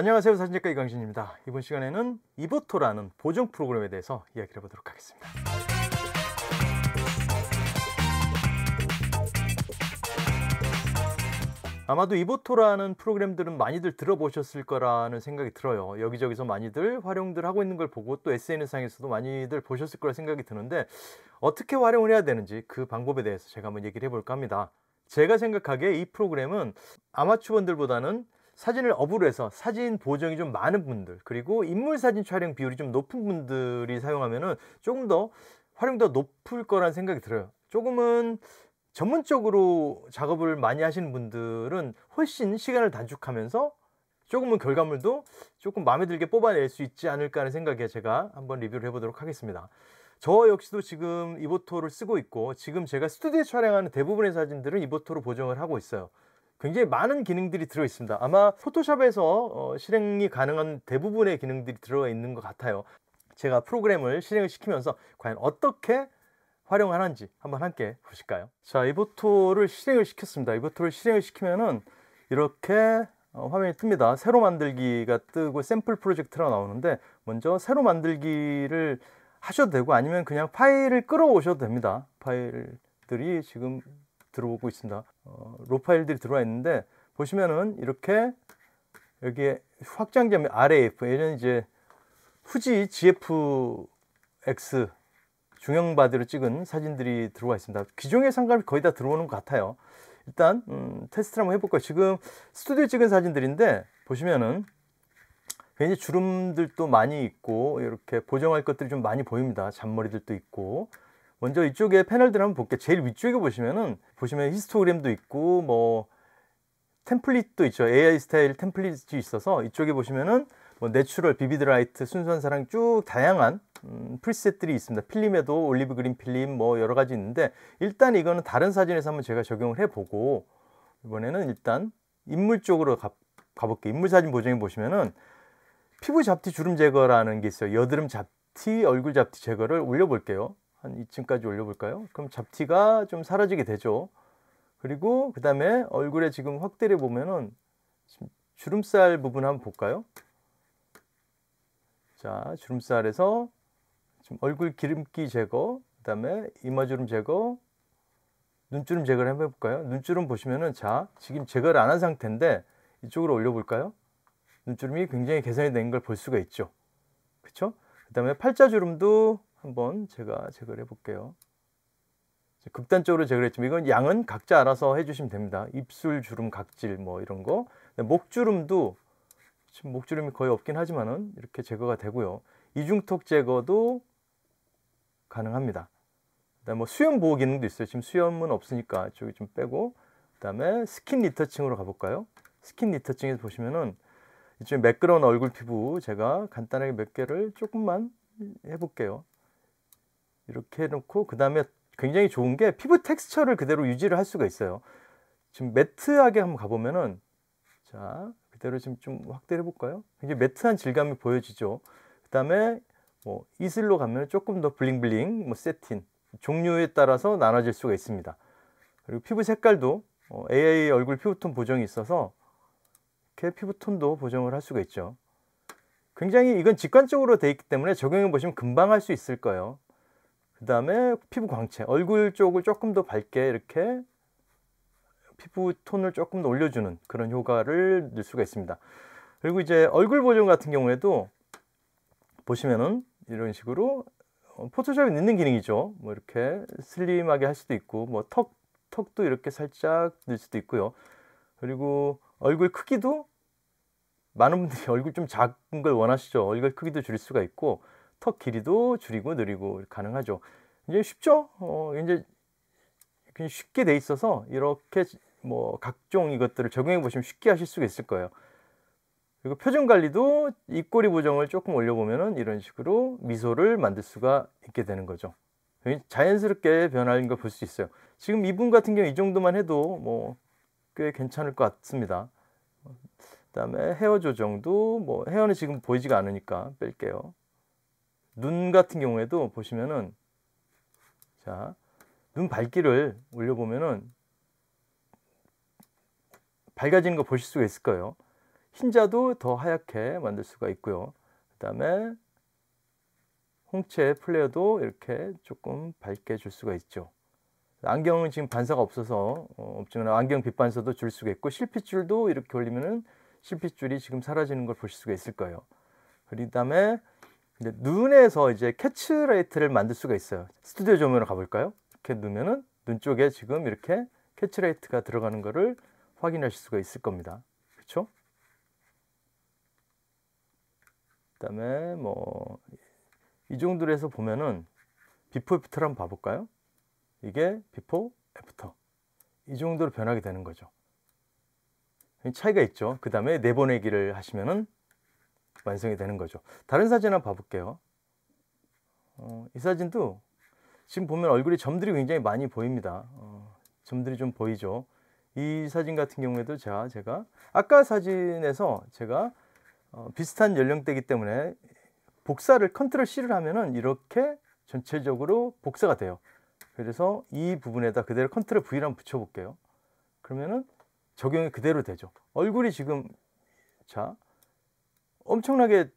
안녕하세요 사진작가 이광진입니다 이번 시간에는 이보토라는 보정 프로그램에 대해서 이야기를 해보도록 하겠습니다 아마도 이보토라는 프로그램들은 많이들 들어보셨을 거라는 생각이 들어요 여기저기서 많이들 활용들 하고 있는 걸 보고 또 SNS상에서도 많이들 보셨을 거라 생각이 드는데 어떻게 활용을 해야 되는지 그 방법에 대해서 제가 한번 얘기를 해볼까 합니다 제가 생각하기에 이 프로그램은 아마추어들보다는 사진을 업으로 해서 사진 보정이 좀 많은 분들 그리고 인물 사진 촬영 비율이 좀 높은 분들이 사용하면은 조금 더 활용도가 높을 거란 생각이 들어요. 조금은 전문적으로 작업을 많이 하시는 분들은 훨씬 시간을 단축하면서 조금은 결과물도 조금 마음에 들게 뽑아낼 수 있지 않을까 하는 생각에 제가 한번 리뷰를 해보도록 하겠습니다. 저 역시도 지금 이보토를 쓰고 있고 지금 제가 스튜디오에 촬영하는 대부분의 사진들은 이보토로 보정을 하고 있어요. 굉장히 많은 기능들이 들어 있습니다. 아마 포토샵에서 어, 실행이 가능한 대부분의 기능들이 들어 있는 것 같아요. 제가 프로그램을 실행을 시키면서 과연 어떻게 활용하는지 한번 함께 보실까요? 자, 이보토를 실행을 시켰습니다. 이보토를 실행을 시키면은 이렇게 어, 화면이 뜹니다. 새로 만들기가 뜨고 샘플 프로젝트라 나오는데 먼저 새로 만들기를 하셔도 되고 아니면 그냥 파일을 끌어오셔도 됩니다. 파일들이 지금 들어오고 있습니다. 어, 로 파일들이 들어와 있는데 보시면은 이렇게 여기에 확장점 RAF 예전에 이제 후지 GFX 중형 바디로 찍은 사진들이 들어와 있습니다. 기종의 상감이 거의 다 들어오는 것 같아요. 일단 음, 테스트를 한번 해볼까요? 지금 스튜디오 찍은 사진들인데 보시면은 굉장히 주름들도 많이 있고 이렇게 보정할 것들이 좀 많이 보입니다. 잔머리들도 있고 먼저 이쪽에 패널들 한번 볼게요. 제일 위쪽에 보시면은 보시면 히스토그램도 있고 뭐 템플릿도 있죠. AI 스타일 템플릿이 있어서 이쪽에 보시면은 뭐 내추럴, 비비드 라이트, 순수한 사랑 쭉 다양한 음, 프리셋들이 있습니다. 필름에도 올리브 그린 필름 뭐 여러 가지 있는데 일단 이거는 다른 사진에서 한번 제가 적용을 해보고 이번에는 일단 인물 쪽으로 가, 가볼게요. 인물 사진 보정에 보시면은 피부 잡티 주름 제거라는 게 있어요. 여드름 잡티, 얼굴 잡티 제거를 올려볼게요. 한 2층까지 올려볼까요? 그럼 잡티가 좀 사라지게 되죠. 그리고 그 다음에 얼굴에 지금 확대를 보면은 주름살 부분 한번 볼까요? 자, 주름살에서 지금 얼굴 기름기 제거, 그 다음에 이마주름 제거, 눈주름 제거를 한번 해볼까요? 눈주름 보시면은 자, 지금 제거를 안 한 상태인데 이쪽으로 올려볼까요? 눈주름이 굉장히 개선이 된 걸 볼 수가 있죠. 그쵸? 그 다음에 팔자주름도 한번 제가 제거를 해볼게요. 극단적으로 제거를 했지만 이건 양은 각자 알아서 해주시면 됩니다. 입술 주름 각질 뭐 이런 거. 목주름도 지금 목주름이 거의 없긴 하지만은 이렇게 제거가 되고요. 이중턱 제거도 가능합니다. 그다음 뭐 수염 보호 기능도 있어요. 지금 수염은 없으니까 저기 좀 빼고 그다음에 스킨 리터칭으로 가볼까요? 스킨 리터칭에서 보시면은 이쪽에 매끄러운 얼굴 피부 제가 간단하게 몇 개를 조금만 해볼게요. 이렇게 해놓고 그 다음에 굉장히 좋은 게 피부 텍스처를 그대로 유지를 할 수가 있어요. 지금 매트하게 한번 가보면은 자 그대로 지금 좀 확대해 를 볼까요? 굉장히 매트한 질감이 보여지죠. 그 다음에 뭐 이슬로 가면 조금 더 블링블링, 뭐 세틴 종류에 따라서 나눠질 수가 있습니다. 그리고 피부 색깔도 어, AI 얼굴 피부톤 보정이 있어서 이렇게 피부톤도 보정을 할 수가 있죠. 굉장히 이건 직관적으로 되어 있기 때문에 적용해 보시면 금방 할 수 있을 거예요. 그 다음에 피부 광채, 얼굴 쪽을 조금 더 밝게 이렇게 피부 톤을 조금 더 올려주는 그런 효과를 낼 수가 있습니다. 그리고 이제 얼굴 보정 같은 경우에도 보시면은 이런 식으로 어, 포토샵에 있는 기능이죠. 뭐 이렇게 슬림하게 할 수도 있고, 뭐 턱, 턱도 이렇게 살짝 넣을 수도 있고요. 그리고 얼굴 크기도 많은 분들이 얼굴 좀 작은 걸 원하시죠. 얼굴 크기도 줄일 수가 있고, 턱 길이도 줄이고 늘리고 가능하죠. 이제 쉽죠? 어, 이제 그냥 쉽게 돼 있어서 이렇게 뭐 각종 이것들을 적용해 보시면 쉽게 하실 수가 있을 거예요. 그리고 표준 관리도 입꼬리 보정을 조금 올려보면은 이런 식으로 미소를 만들 수가 있게 되는 거죠. 자연스럽게 변하는 걸볼 수 있어요. 지금 이분 같은 경우 이 정도만 해도 뭐 꽤 괜찮을 것 같습니다. 그다음에 헤어 조정도 뭐 헤어는 지금 보이지가 않으니까 뺄게요. 눈 같은 경우에도 보시면은 자, 눈 밝기를 올려 보면은 밝아지는 거 보실 수가 있을 거예요. 흰자도 더 하얗게 만들 수가 있고요. 그다음에 홍채 플레어도 이렇게 조금 밝게 줄 수가 있죠. 안경은 지금 반사가 없어서 어, 없지만 안경 빛반사도 줄 수가 있고 실핏줄도 이렇게 올리면은 실핏줄이 지금 사라지는 걸 보실 수가 있을 거예요. 그다음에 근데 눈에서 이제 캐치레이트를 만들 수가 있어요. 스튜디오 조명으로 가볼까요? 이렇게 누면은 눈 쪽에 지금 이렇게 캐치레이트가 들어가는 것을 확인하실 수가 있을 겁니다. 그렇죠? 그다음에 뭐 이 정도로 해서 보면은 비포 애프터를 한번 봐볼까요? 이게 비포 애프터 이 정도로 변하게 되는 거죠. 차이가 있죠. 그 다음에 내보내기를 하시면은 완성이 되는 거죠 다른 사진 한번 봐볼게요 어, 이 사진도 지금 보면 얼굴에 점들이 굉장히 많이 보입니다 어, 점들이 좀 보이죠 이 사진 같은 경우에도 제가, 제가 아까 사진에서 제가 어, 비슷한 연령대이기 때문에 복사를 컨트롤 C를 하면은 이렇게 전체적으로 복사가 돼요 그래서 이 부분에다 그대로 컨트롤 V를 한번 붙여볼게요 그러면은 적용이 그대로 되죠 얼굴이 지금 자 엄청나게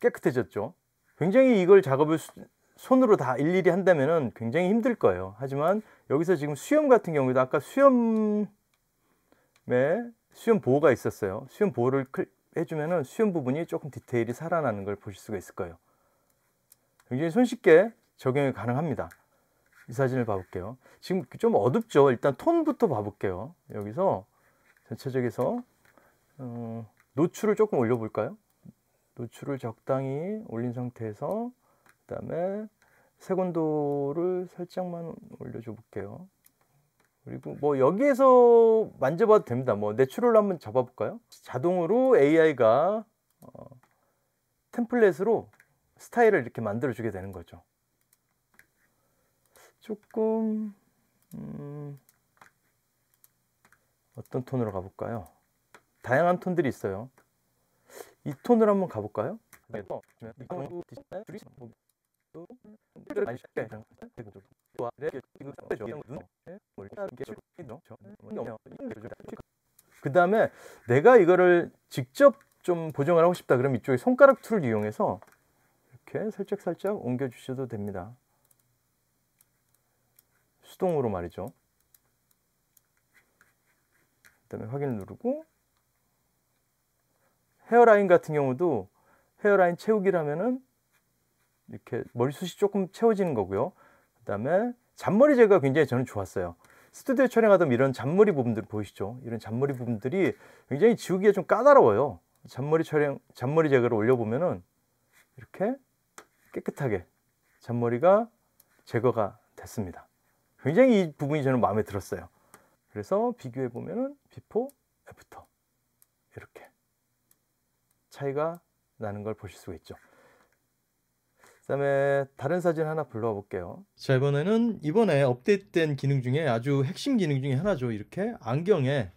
깨끗해졌죠. 굉장히 이걸 작업을 손으로 다 일일이 한다면 굉장히 힘들 거예요. 하지만 여기서 지금 수염 같은 경우도 에 아까 수염에 수염 보호가 있었어요. 수염 보호를 해주면 수염 부분이 조금 디테일이 살아나는 걸 보실 수가 있을 거예요. 굉장히 손쉽게 적용이 가능합니다. 이 사진을 봐볼게요. 지금 좀 어둡죠. 일단 톤부터 봐볼게요. 여기서 전체적에서 어, 노출을 조금 올려볼까요? 노출을 적당히 올린 상태에서 그 다음에 색온도를 살짝만 올려줘 볼게요 그리고 뭐 여기에서 만져봐도 됩니다 뭐 내추럴 한번 잡아볼까요 자동으로 AI가 어, 템플릿으로 스타일을 이렇게 만들어 주게 되는 거죠 조금 음, 어떤 톤으로 가볼까요 다양한 톤들이 있어요 이톤을 한번 가볼까요? 그 다음에 내가 이거를 직접 좀 보정을 하고 싶다 그럼 이쪽에 손가락 툴을 이용해서 이렇게 살짝 살짝 옮겨 주셔도 됩니다 수동으로 말이죠 그 다음에 확인을 누르고 헤어라인 같은 경우도 헤어라인 채우기라면은 이렇게 머리숱이 조금 채워지는 거고요. 그 다음에 잔머리 제거가 굉장히 저는 좋았어요. 스튜디오 촬영하던 이런 잔머리 부분들 보이시죠? 이런 잔머리 부분들이 굉장히 지우기가 좀 까다로워요. 잔머리 촬영, 잔머리 제거를 올려보면은 이렇게 깨끗하게 잔머리가 제거가 됐습니다. 굉장히 이 부분이 저는 마음에 들었어요. 그래서 비교해보면은 비포, 애프터. 차이가 나는 걸 보실 수가 있죠. 그다음에 다른 사진 하나 불러볼게요. 자 이번에는 이번에 업데이트된 기능 중에 아주 핵심 기능 중에 하나죠. 이렇게 안경에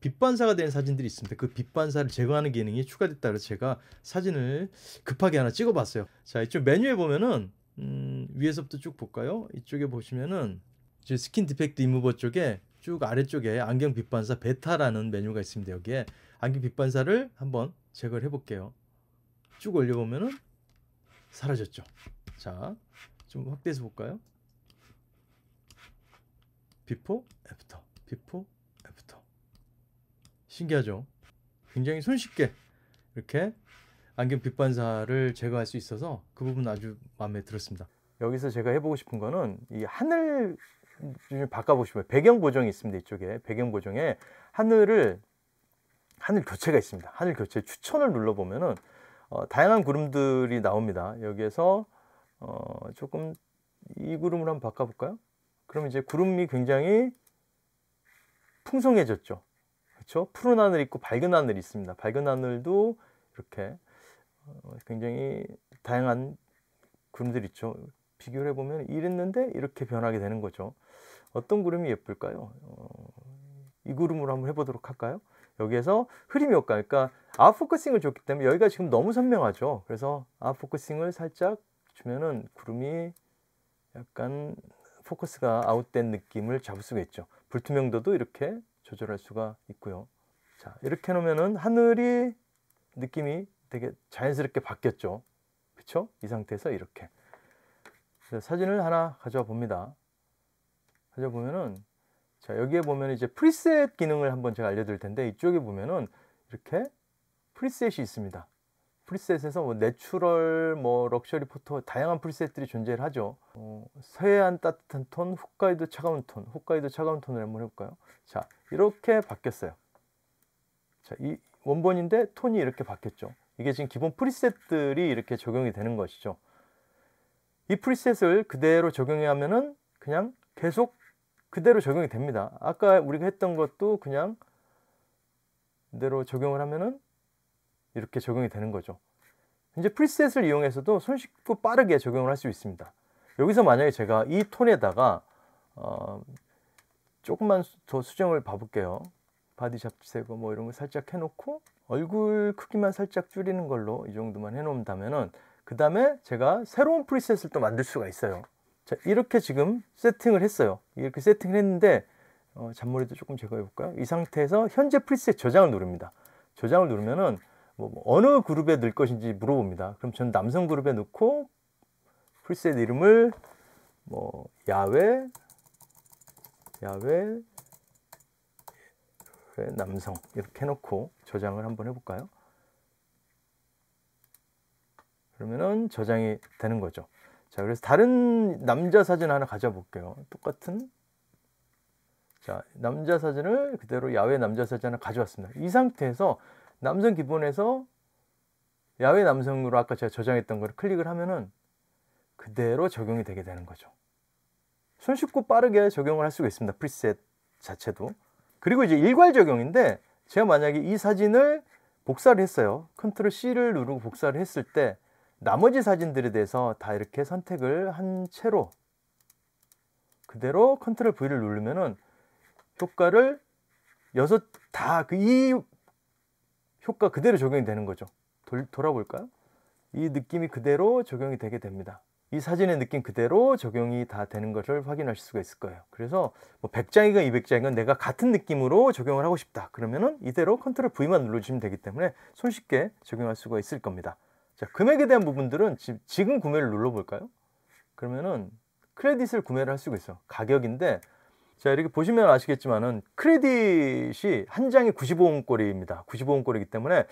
빛반사가 된 사진들이 있습니다. 그 빛반사를 제거하는 기능이 추가됐다 그래서 제가 사진을 급하게 하나 찍어봤어요. 자 이쪽 메뉴에 보면은 음, 위에서부터 쭉 볼까요? 이쪽에 보시면은 이제 스킨 디펙트 이무버 쪽에 쭉 아래쪽에 안경 빛반사 베타라는 메뉴가 있습니다. 여기에 안경 빛반사를 한번 제거를 해볼게요. 쭉 올려보면은 사라졌죠. 자, 좀 확대해서 볼까요? 비포, 애프터, 비포, 애프터. 신기하죠? 굉장히 손쉽게 이렇게 안경 빛반사를 제거할 수 있어서 그 부분 아주 마음에 들었습니다. 여기서 제가 해보고 싶은 거는 이 하늘 좀 바꿔보시면 배경 보정이 있습니다. 이쪽에 배경 보정에 하늘을 하늘 교체가 있습니다. 하늘 교체 추천을 눌러보면은 어, 다양한 구름들이 나옵니다. 여기에서 어, 조금 이 구름을 한번 바꿔볼까요? 그럼 이제 구름이 굉장히 풍성해졌죠. 그렇죠? 푸른 하늘 있고 밝은 하늘이 있습니다. 밝은 하늘도 이렇게 어, 굉장히 다양한 구름들 있죠. 비교를 해보면 이랬는데 이렇게 변하게 되는 거죠. 어떤 구름이 예쁠까요? 어, 이 그룹으로 한번 해보도록 할까요? 여기에서 흐림 효과, 그러니까 아웃포커싱을 줬기 때문에 여기가 지금 너무 선명하죠. 그래서 아웃포커싱을 살짝 주면은 구름이 약간 포커스가 아웃된 느낌을 잡을 수가 있죠. 불투명도도 이렇게 조절할 수가 있고요. 자, 이렇게 놓으면은 하늘이 느낌이 되게 자연스럽게 바뀌었죠. 그쵸이 상태에서 이렇게 사진을 하나 가져와 봅니다. 가져보면은 자 여기에 보면 이제 프리셋 기능을 한번 제가 알려드릴 텐데 이쪽에 보면은 이렇게 프리셋이 있습니다. 프리셋에서 뭐 내추럴, 뭐 럭셔리 포토 다양한 프리셋들이 존재를 하죠. 어, 서해안 따뜻한 톤, 홋카이도 차가운 톤, 홋카이도 차가운 톤을 한번 해볼까요? 자 이렇게 바뀌었어요. 자이 원본인데 톤이 이렇게 바뀌었죠. 이게 지금 기본 프리셋들이 이렇게 적용이 되는 것이죠. 이 프리셋을 그대로 적용 하면은 그냥 계속 그대로 적용이 됩니다. 아까 우리가 했던 것도 그냥 그대로 적용을 하면은 이렇게 적용이 되는 거죠. 이제 프리셋을 이용해서도 손쉽고 빠르게 적용을 할 수 있습니다. 여기서 만약에 제가 이 톤에다가 어, 조금만 더 수정을 봐볼게요. 바디 샵채고뭐 이런 거 살짝 해놓고 얼굴 크기만 살짝 줄이는 걸로 이 정도만 해놓는다면은 그 다음에 제가 새로운 프리셋을 또 만들 수가 있어요. 자 이렇게 지금 세팅을 했어요 이렇게 세팅을 했는데 어, 잔머리도 조금 제거해 볼까요 이 상태에서 현재 프리셋 저장을 누릅니다 저장을 누르면은 뭐, 뭐 어느 그룹에 넣을 것인지 물어봅니다 그럼 전 남성 그룹에 넣고 프리셋 이름을 뭐 야외 야외 남성 이렇게 해놓고 저장을 한번 해볼까요 그러면은 저장이 되는 거죠 자, 그래서 다른 남자 사진 하나 가져볼게요. 똑같은. 자, 남자 사진을 그대로 야외 남자 사진 을 가져왔습니다. 이 상태에서 남성 기본에서 야외 남성으로 아까 제가 저장했던 걸 클릭을 하면은 그대로 적용이 되게 되는 거죠. 손쉽고 빠르게 적용을 할 수가 있습니다. 프리셋 자체도. 그리고 이제 일괄 적용인데 제가 만약에 이 사진을 복사를 했어요. 컨트롤 C를 누르고 복사를 했을 때 나머지 사진들에 대해서 다 이렇게 선택을 한 채로 그대로 컨트롤 V를 누르면은 효과를 여섯 다 그 이 효과 그대로 적용이 되는 거죠. 돌, 돌아볼까요? 이 느낌이 그대로 적용이 되게 됩니다. 이 사진의 느낌 그대로 적용이 다 되는 것을 확인하실 수가 있을 거예요. 그래서 뭐 100장이건 200장이건 내가 같은 느낌으로 적용을 하고 싶다. 그러면은 이대로 컨트롤 V만 눌러주시면 되기 때문에 손쉽게 적용할 수가 있을 겁니다. 자, 금액에 대한 부분들은 지, 금 구매를 눌러볼까요? 그러면은 크레딧을 구매를 할 수가 있어. 가격인데 자 이렇게 보시면 아시겠지만은 크레딧이 한장에 95원 꼴입니다. 95원 꼴이기 때문에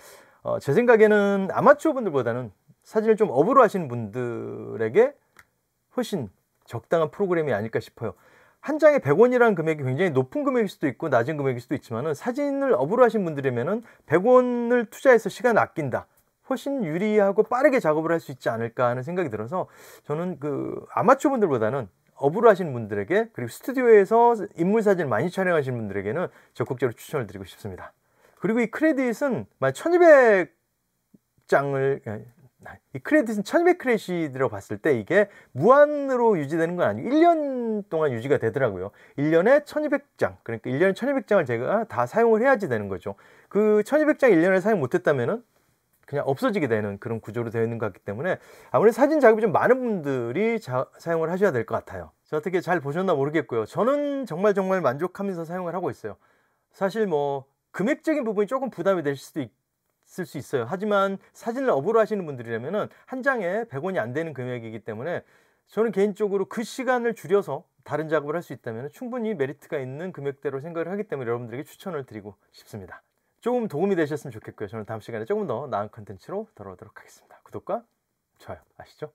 어, 제 생각에는 아마추어 분들보다는 사진을 좀 업으로 하시는 분들에게 훨씬 적당한 프로그램이 아닐까 싶어요. 한 장에 100원이라는 금액이 굉장히 높은 금액일 수도 있고 낮은 금액일 수도 있지만은 사진을 업으로 하신 분들이면은 100원을 투자해서 시간 아낀다. 훨씬 유리하고 빠르게 작업을 할 수 있지 않을까 하는 생각이 들어서 저는 그 아마추어 분들보다는 업으로 하신 분들에게 그리고 스튜디오에서 인물 사진 많이 촬영하신 분들에게는 적극적으로 추천을 드리고 싶습니다. 그리고 이 크레딧은 1200장을 예, 이 크레딧은 1200크레딧이라 봤을 때 이게 무한으로 유지되는 건 아니고 1년 동안 유지가 되더라고요. 1년에 1200장. 그러니까 1년에 1200장을 제가 다 사용을 해야지 되는 거죠. 그 1200장 1년을 사용 못 했다면은 그냥 없어지게 되는 그런 구조로 되어 있는 것 같기 때문에 아무래도 사진 작업이 좀 많은 분들이 자, 사용을 하셔야 될 것 같아요. 자, 어떻게 잘 보셨나 모르겠고요. 저는 정말 정말 만족하면서 사용을 하고 있어요. 사실 뭐 금액적인 부분이 조금 부담이 될 수도 있을 수 있어요. 하지만 사진을 업으로 하시는 분들이라면 한 장에 100원이 안 되는 금액이기 때문에 저는 개인적으로 그 시간을 줄여서 다른 작업을 할 수 있다면 충분히 메리트가 있는 금액대로 생각을 하기 때문에 여러분들에게 추천을 드리고 싶습니다. 조금 도움이 되셨으면 좋겠고요. 저는 다음 시간에 조금 더 나은 컨텐츠로 돌아오도록 하겠습니다. 구독과 좋아요 아시죠?